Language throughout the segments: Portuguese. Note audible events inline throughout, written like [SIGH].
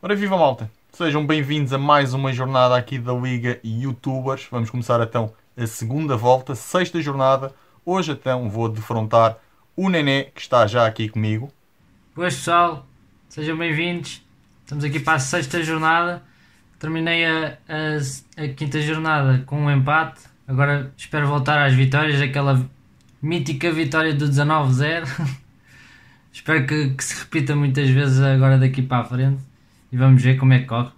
Ora viva malta, sejam bem-vindos a mais uma jornada aqui da Liga Youtubers. Vamos começar então a segunda volta, sexta jornada. Hoje então vou defrontar o Nené que está já aqui comigo. Boas pessoal, sejam bem-vindos. Estamos aqui para a sexta jornada. Terminei a, a, a quinta jornada com um empate. Agora espero voltar às vitórias, aquela mítica vitória do 19-0. [LAUGHS] espero que, que se repita muitas vezes agora daqui para a frente e vamos ver como é que corre.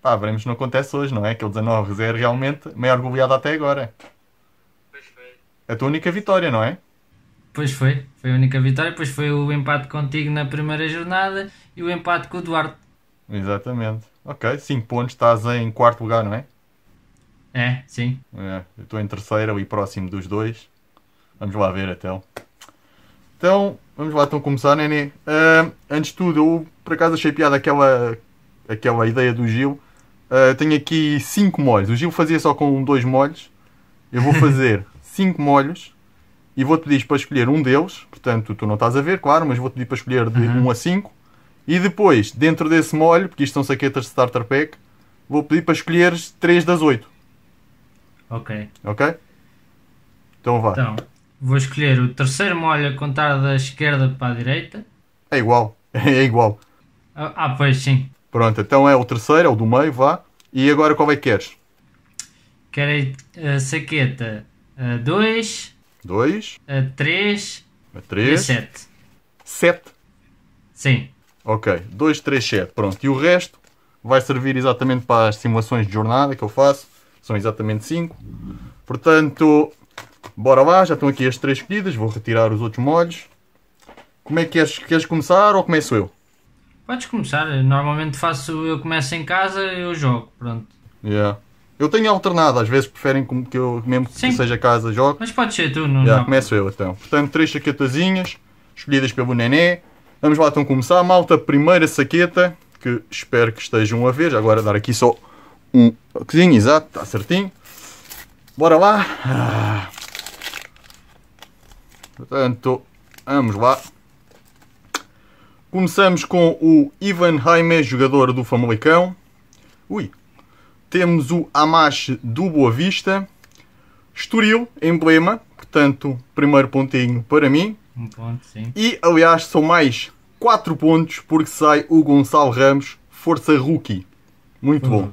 Pá, veremos não acontece hoje, não é? Aquele 19 é realmente a maior goleada até agora. Pois foi. A tua única vitória, não é? Pois foi, foi a única vitória, pois foi o empate contigo na primeira jornada e o empate com o Duarte. Exatamente. Ok, 5 pontos, estás em quarto lugar, não é? É, sim. É, eu estou em terceiro e próximo dos dois. Vamos lá ver até. Então. então, vamos lá então começar, Nenê. Uh, antes de tudo, eu por acaso achei piada aquela, aquela ideia do Gil. Uh, tenho aqui 5 molhos. O Gil fazia só com 2 molhos. Eu vou [LAUGHS] fazer 5 molhos e vou-te pedir para escolher um deles. Portanto, tu não estás a ver, claro, mas vou-te pedir para escolher de 1 uhum. um a 5. E depois, dentro desse molho, porque isto são saquetas de starter pack, vou pedir para escolheres 3 das 8. Ok. Ok? Então vá. Então, vou escolher o terceiro molho a contar da esquerda para a direita. É igual é igual. Ah, pois sim. Pronto, então é o terceiro, é o do meio, vá. E agora qual é que queres? Quero a eh, saqueta 2. 2. 3. 3. 7. 7? Sim. Ok, 2, 3, 7. Pronto, e o resto vai servir exatamente para as simulações de jornada que eu faço. São exatamente 5. Portanto, bora lá, já estão aqui as três pedidas. Vou retirar os outros molhos. Como é que queres, queres começar ou começo eu? Podes começar, normalmente faço, eu começo em casa, eu jogo, pronto. Yeah. Eu tenho alternado, às vezes preferem que eu, mesmo Sim. que seja casa, jogo. Mas pode ser tu, não? Yeah, começo eu então. Portanto, três saquetazinhas, escolhidas pelo Nené. Vamos lá então começar, malta. Primeira saqueta, que espero que estejam a ver. Agora dar aqui só um cozinho, exato, está certinho. Bora lá. Ah. Portanto, vamos lá. Começamos com o Ivan Jaime, jogador do Famalicão. Ui. Temos o Amache do Boa Vista. Estoril, emblema, portanto, primeiro pontinho para mim. Um ponto, sim. E, aliás, são mais 4 pontos porque sai o Gonçalo Ramos, força rookie. Muito uhum. bom.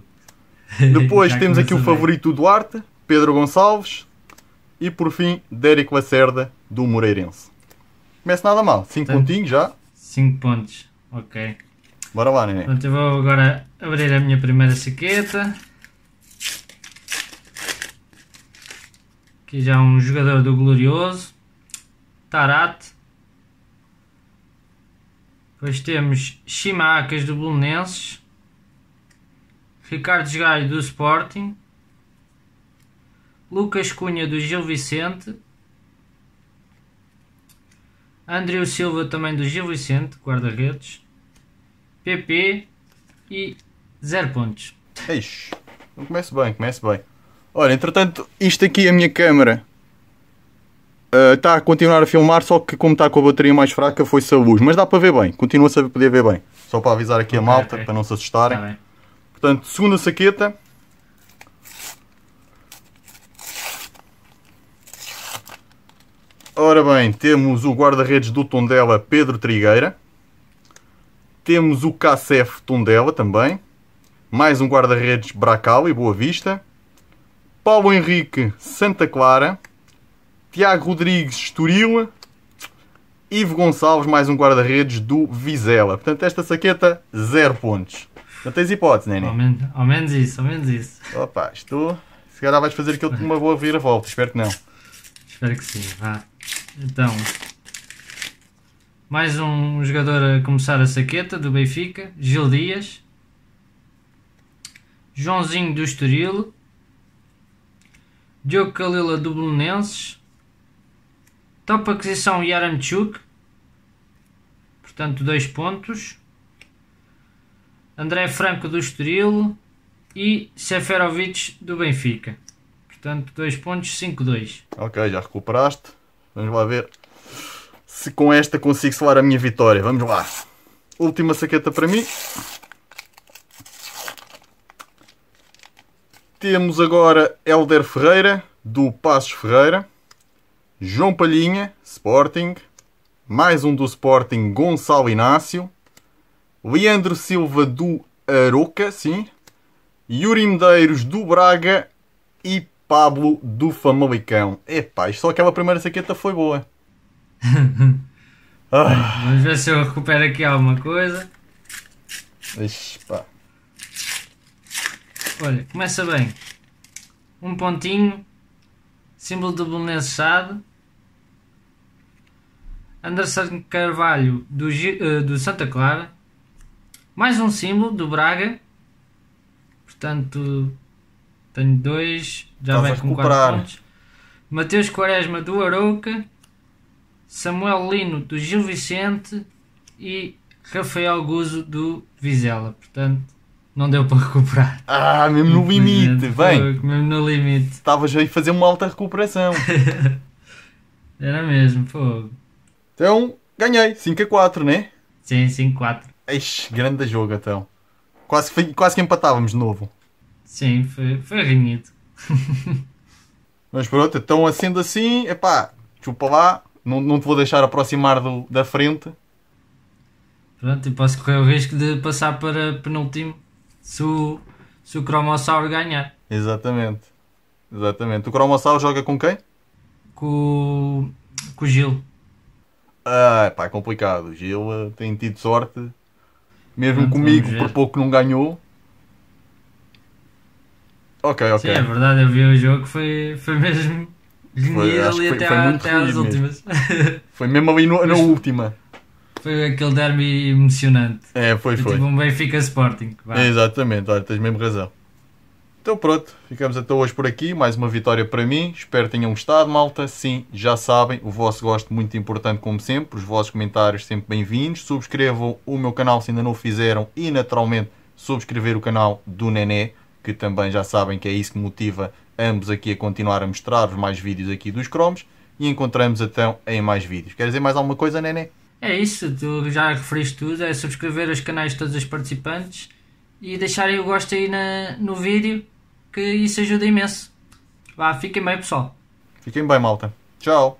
Depois [LAUGHS] temos aqui o favorito do Duarte, Pedro Gonçalves e por fim Dérico Lacerda do Moreirense. Começa nada mal, 5 pontinhos já. 5 pontos. Ok. Bora lá, Nenê. Pronto, eu vou agora abrir a minha primeira saqueta. Aqui já um jogador do Glorioso. Tarat. Depois temos Chimacas do Belenenses. Ricardo Gaio do Sporting. Lucas Cunha do Gil Vicente. André Silva também do Gil Vicente, guarda-redes, PP e 0 pontos. Ixi, não começo bem, começo bem. Olha, entretanto, isto aqui, a minha câmera, está eh, uh, a continuar a filmar, só que como está com a bateria mais fraca, foi-se a luz. Mas dá para ver bem, continua-se a poder ver bem. Só para avisar aqui okay, a malta, okay. para não se assustarem. Tá Portanto, segunda saqueta, Ora bem, temos o guarda-redes do Tondela, Pedro Trigueira. Temos o KCF Tondela também. Mais um guarda-redes Bracal e Boa Vista. Paulo Henrique Santa Clara. Tiago Rodrigues Estoril. Ivo Gonçalves, mais um guarda-redes do Vizela. Portanto, esta saqueta, zero pontos. Não tens hipótese, neném Ao, men ao menos isso, ao menos isso. Opa, estou. Se calhar vais fazer aquilo de uma boa vira-volta. Espero que não. Espero que sim, vá. Então, mais um jogador a começar a saqueta do Benfica, Gil Dias. Joãozinho do Estoril. Diogo Calila do Belenenses. Top aquisição Yaramchuk. Portanto, 2 pontos. André Franco do Estoril e Seferovic do Benfica. Portanto, 2 pontos, 5-2. Ok, já recuperaste. Vamos lá ver se com esta consigo selar a minha vitória. Vamos lá. Última saqueta para mim. Temos agora Elder Ferreira, do Passos Ferreira. João Palhinha, Sporting. Mais um do Sporting, Gonçalo Inácio. Leandro Silva, do Aroca, sim. Yuri Medeiros, do Braga. E Pablo do Famalicão. Epá, isto só aquela primeira saqueta foi boa. [LAUGHS] ah. Vamos ver se eu recupero aqui alguma coisa. Olha, começa bem. Um pontinho. Símbolo do Belenenses Anderson Carvalho do, uh, do Santa Clara. Mais um símbolo do Braga. Portanto, tenho dois, já vai com recuperar. 4 pontos. Mateus Quaresma do Arouca, Samuel Lino do Gil Vicente e Rafael Guzo do Vizela. Portanto, não deu para recuperar. Ah, mesmo no limite, bem. Mesmo no limite. Estavas aí a fazer uma alta recuperação. [LAUGHS] Era mesmo, fogo. Então, ganhei. 5 a 4, né? Sim, 5 a 4. Eixe, grande jogo então. Quase, quase que empatávamos de novo. Sim, foi, foi renhido. [LAUGHS] Mas pronto, então sendo assim, epá, chupa lá, não, não te vou deixar aproximar do, da frente. Pronto, e posso correr o risco de passar para penúltimo se o, se o Cromossauro ganhar. Exatamente, exatamente. O Cromossauro joga com quem? Com, com o Gil. Ah, pá, é complicado. O Gil eh, tem tido sorte. Mesmo pronto, comigo, por pouco não ganhou. Ok, ok. Sim, é verdade, eu vi o jogo, foi, foi mesmo nele foi, até, foi, até às últimas. Mesmo. [LAUGHS] foi mesmo ali no, na última. Foi aquele derby emocionante. É, foi, foi. foi. Tipo um Benfica Sporting. É, exatamente, olha, tens mesmo razão. Então pronto, ficamos até hoje por aqui. Mais uma vitória para mim. Espero que tenham gostado, malta. Sim, já sabem, o vosso gosto muito importante, como sempre. Os vossos comentários sempre bem-vindos. Subscrevam o meu canal se ainda não o fizeram e, naturalmente, subscrever o canal do Nené que também já sabem que é isso que motiva ambos aqui a continuar a mostrar-vos mais vídeos aqui dos cromos e encontramos então em mais vídeos. Quer dizer mais alguma coisa, neném É isso, tu já referiste tudo, é subscrever os canais de todos os participantes e deixarem o gosto aí na, no vídeo, que isso ajuda imenso. Vá, fiquem bem pessoal. Fiquem bem, malta. Tchau.